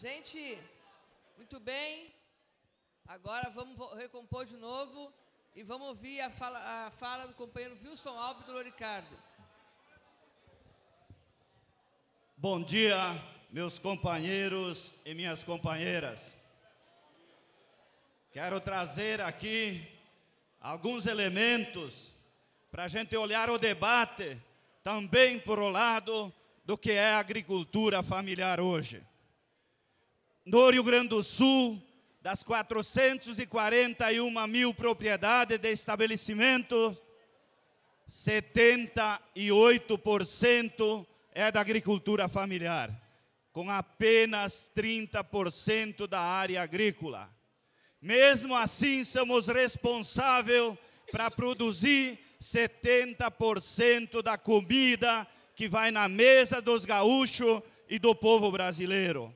Gente, muito bem. Agora vamos recompor de novo e vamos ouvir a fala, a fala do companheiro Wilson Alves do Loricardo. Bom dia, meus companheiros e minhas companheiras. Quero trazer aqui alguns elementos para a gente olhar o debate também por o lado do que é a agricultura familiar hoje no Rio Grande do Sul, das 441 mil propriedades de estabelecimento, 78% é da agricultura familiar, com apenas 30% da área agrícola. Mesmo assim, somos responsáveis para produzir 70% da comida que vai na mesa dos gaúchos e do povo brasileiro.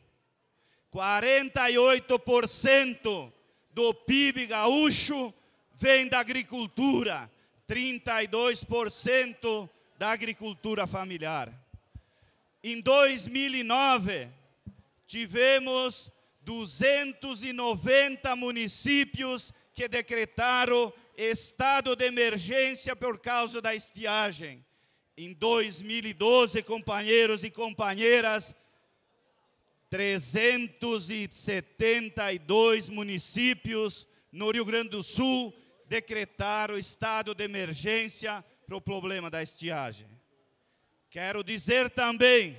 48% do PIB gaúcho vem da agricultura, 32% da agricultura familiar. Em 2009, tivemos 290 municípios que decretaram estado de emergência por causa da estiagem. Em 2012, companheiros e companheiras, 372 municípios no Rio Grande do Sul decretaram estado de emergência para o problema da estiagem. Quero dizer também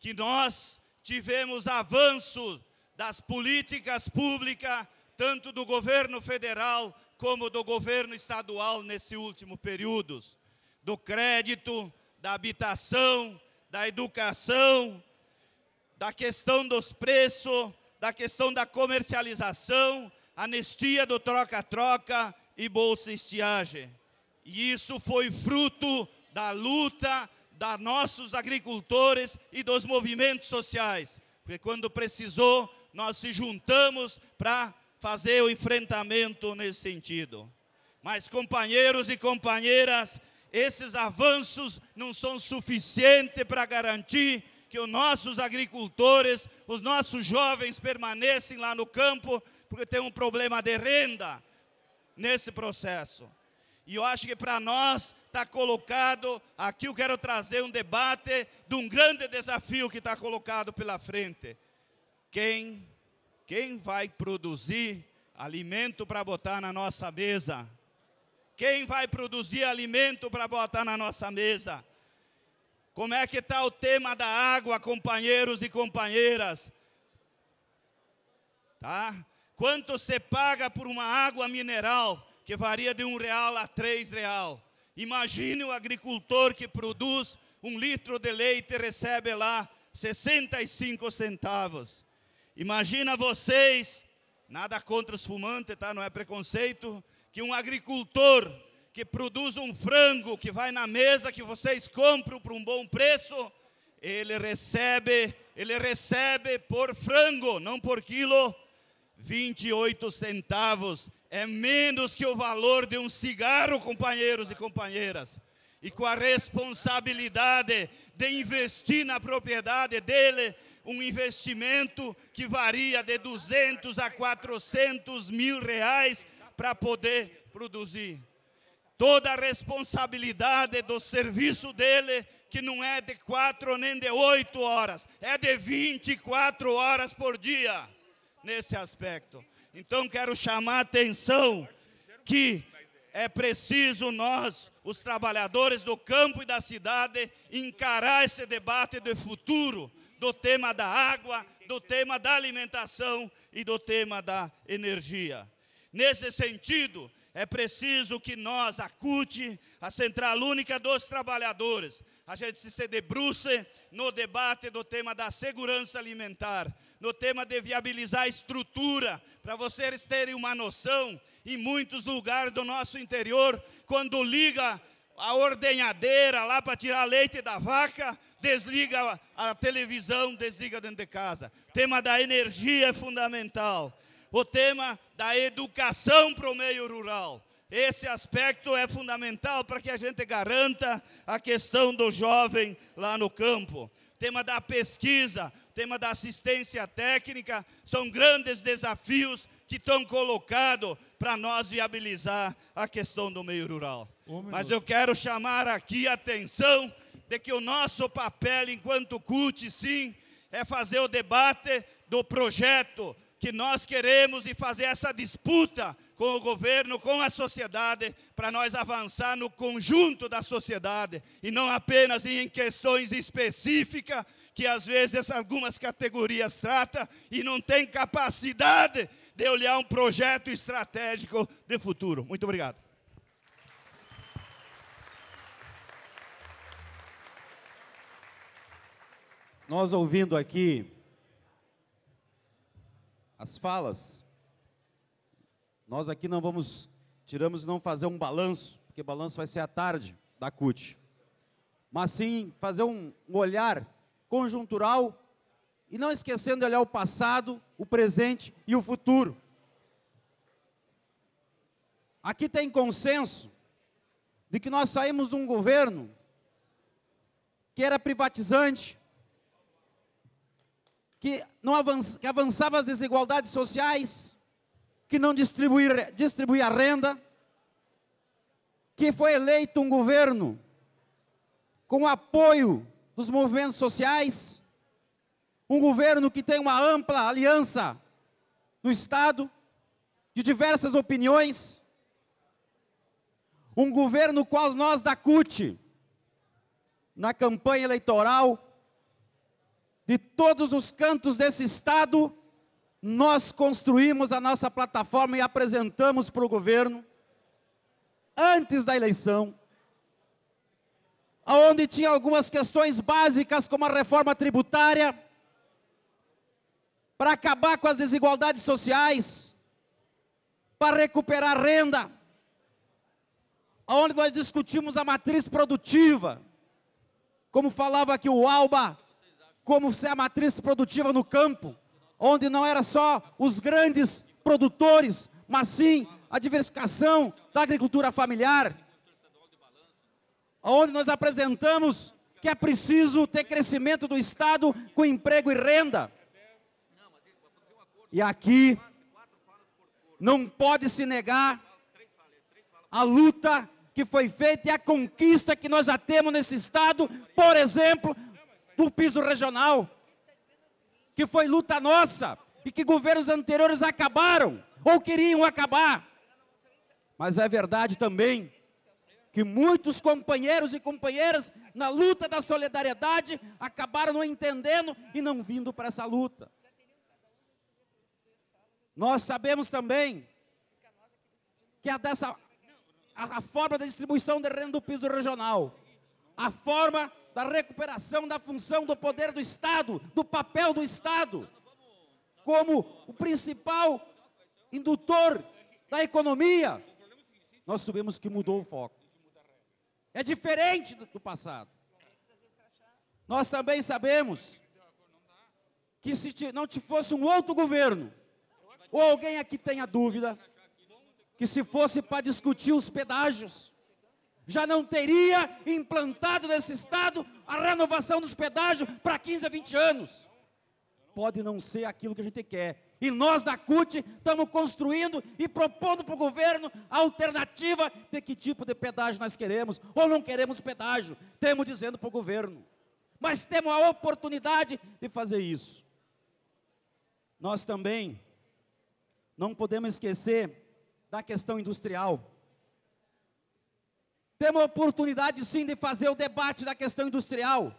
que nós tivemos avanço das políticas públicas, tanto do governo federal como do governo estadual nesse último período, do crédito, da habitação, da educação, da questão dos preços, da questão da comercialização, anistia do troca-troca e bolsa estiagem. E isso foi fruto da luta dos nossos agricultores e dos movimentos sociais. Porque quando precisou, nós se juntamos para fazer o enfrentamento nesse sentido. Mas, companheiros e companheiras, esses avanços não são suficientes para garantir que os nossos agricultores, os nossos jovens permanecem lá no campo, porque tem um problema de renda nesse processo. E eu acho que para nós está colocado, aqui eu quero trazer um debate de um grande desafio que está colocado pela frente. Quem, quem vai produzir alimento para botar na nossa mesa? Quem vai produzir alimento para botar na nossa mesa? Como é que está o tema da água, companheiros e companheiras? Tá? Quanto se paga por uma água mineral que varia de um real a três real? Imagine o agricultor que produz um litro de leite e recebe lá 65 centavos. Imagina vocês, nada contra os fumantes, tá? Não é preconceito, que um agricultor que produz um frango que vai na mesa que vocês compram por um bom preço, ele recebe, ele recebe por frango, não por quilo, 28 centavos. É menos que o valor de um cigarro, companheiros e companheiras. E com a responsabilidade de investir na propriedade dele, um investimento que varia de 200 a 400 mil reais para poder produzir toda a responsabilidade do serviço dele, que não é de quatro nem de oito horas, é de 24 horas por dia, nesse aspecto. Então, quero chamar a atenção que é preciso nós, os trabalhadores do campo e da cidade, encarar esse debate de futuro do tema da água, do tema da alimentação e do tema da energia. Nesse sentido, é preciso que nós, a CUT, a Central Única dos Trabalhadores, a gente se debruce no debate do tema da segurança alimentar, no tema de viabilizar a estrutura, para vocês terem uma noção, em muitos lugares do nosso interior, quando liga a ordenhadeira lá para tirar leite da vaca, desliga a televisão, desliga dentro de casa. O tema da energia é fundamental o tema da educação para o meio rural. Esse aspecto é fundamental para que a gente garanta a questão do jovem lá no campo. Tema da pesquisa, tema da assistência técnica, são grandes desafios que estão colocados para nós viabilizar a questão do meio rural. Um Mas eu quero chamar aqui a atenção de que o nosso papel enquanto CUT, sim, é fazer o debate do projeto, que nós queremos e fazer essa disputa com o governo, com a sociedade, para nós avançar no conjunto da sociedade e não apenas em questões específicas que às vezes algumas categorias trata e não tem capacidade de olhar um projeto estratégico de futuro. Muito obrigado. Nós ouvindo aqui as falas. Nós aqui não vamos, tiramos não fazer um balanço, porque balanço vai ser à tarde da CUT. Mas sim fazer um, um olhar conjuntural e não esquecendo de olhar o passado, o presente e o futuro. Aqui tem consenso de que nós saímos de um governo que era privatizante, que, não que avançava as desigualdades sociais, que não distribuía, distribuía renda, que foi eleito um governo com o apoio dos movimentos sociais, um governo que tem uma ampla aliança no Estado, de diversas opiniões, um governo qual nós da CUT, na campanha eleitoral, de todos os cantos desse estado, nós construímos a nossa plataforma e apresentamos para o governo, antes da eleição, onde tinha algumas questões básicas, como a reforma tributária, para acabar com as desigualdades sociais, para recuperar renda, onde nós discutimos a matriz produtiva, como falava aqui o Alba, como ser a matriz produtiva no campo, onde não era só os grandes produtores, mas sim a diversificação da agricultura familiar, onde nós apresentamos que é preciso ter crescimento do Estado com emprego e renda. E aqui não pode se negar a luta que foi feita e a conquista que nós já temos nesse Estado, por exemplo, do piso regional, que foi luta nossa e que governos anteriores acabaram ou queriam acabar. Mas é verdade também que muitos companheiros e companheiras na luta da solidariedade acabaram não entendendo e não vindo para essa luta. Nós sabemos também que a dessa a, a forma da distribuição de renda do piso regional, a forma da recuperação da função do poder do Estado, do papel do Estado, como o principal indutor da economia, nós sabemos que mudou o foco. É diferente do passado. Nós também sabemos que se não fosse um outro governo, ou alguém aqui tenha dúvida, que se fosse para discutir os pedágios, já não teria implantado nesse estado a renovação dos pedágios para 15 a 20 anos. Pode não ser aquilo que a gente quer. E nós da CUT estamos construindo e propondo para o governo a alternativa de que tipo de pedágio nós queremos ou não queremos pedágio. Temos dizendo para o governo. Mas temos a oportunidade de fazer isso. Nós também não podemos esquecer da questão industrial. Temos a oportunidade sim de fazer o debate da questão industrial.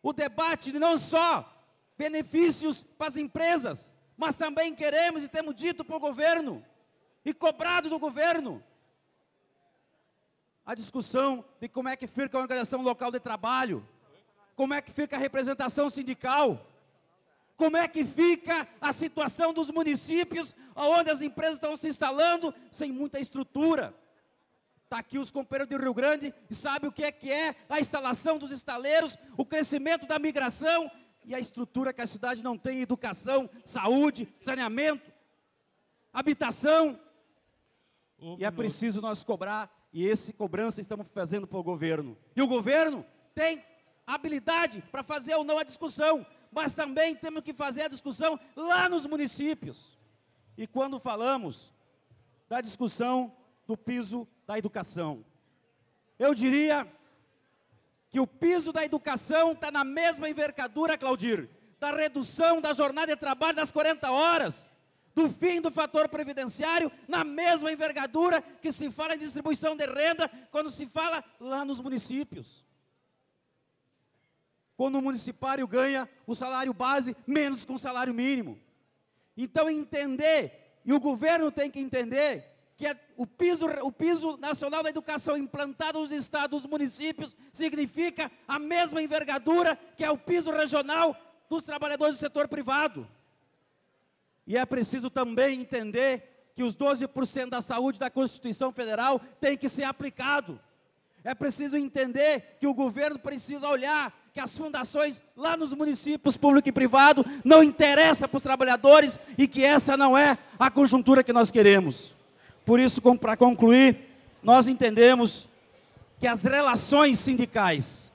O debate de não só benefícios para as empresas, mas também queremos e temos dito para o governo e cobrado do governo a discussão de como é que fica a organização local de trabalho, como é que fica a representação sindical, como é que fica a situação dos municípios onde as empresas estão se instalando sem muita estrutura. Está aqui os companheiros de Rio Grande e sabe o que é que é a instalação dos estaleiros, o crescimento da migração e a estrutura que a cidade não tem, educação, saúde, saneamento, habitação. Um e é preciso nós cobrar, e esse cobrança estamos fazendo para o governo. E o governo tem habilidade para fazer ou não a discussão, mas também temos que fazer a discussão lá nos municípios. E quando falamos da discussão do piso da educação. Eu diria que o piso da educação está na mesma envergadura, Claudir, da redução da jornada de trabalho das 40 horas, do fim do fator previdenciário, na mesma envergadura que se fala em distribuição de renda quando se fala lá nos municípios. Quando o municipário ganha o salário base menos que o salário mínimo. Então, entender, e o governo tem que entender, que é o piso, o piso nacional da educação implantado nos estados, nos municípios, significa a mesma envergadura que é o piso regional dos trabalhadores do setor privado. E é preciso também entender que os 12% da saúde da Constituição Federal tem que ser aplicado. É preciso entender que o governo precisa olhar que as fundações lá nos municípios público e privado não interessa para os trabalhadores e que essa não é a conjuntura que nós queremos. Por isso, para concluir, nós entendemos que as relações sindicais,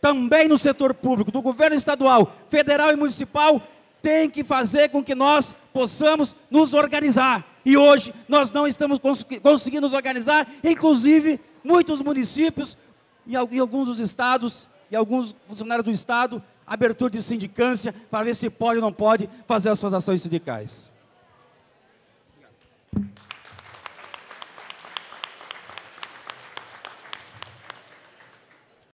também no setor público, do governo estadual, federal e municipal, tem que fazer com que nós possamos nos organizar. E hoje nós não estamos cons conseguindo nos organizar, inclusive muitos municípios e alguns dos estados e alguns funcionários do estado, abertura de sindicância para ver se pode ou não pode fazer as suas ações sindicais.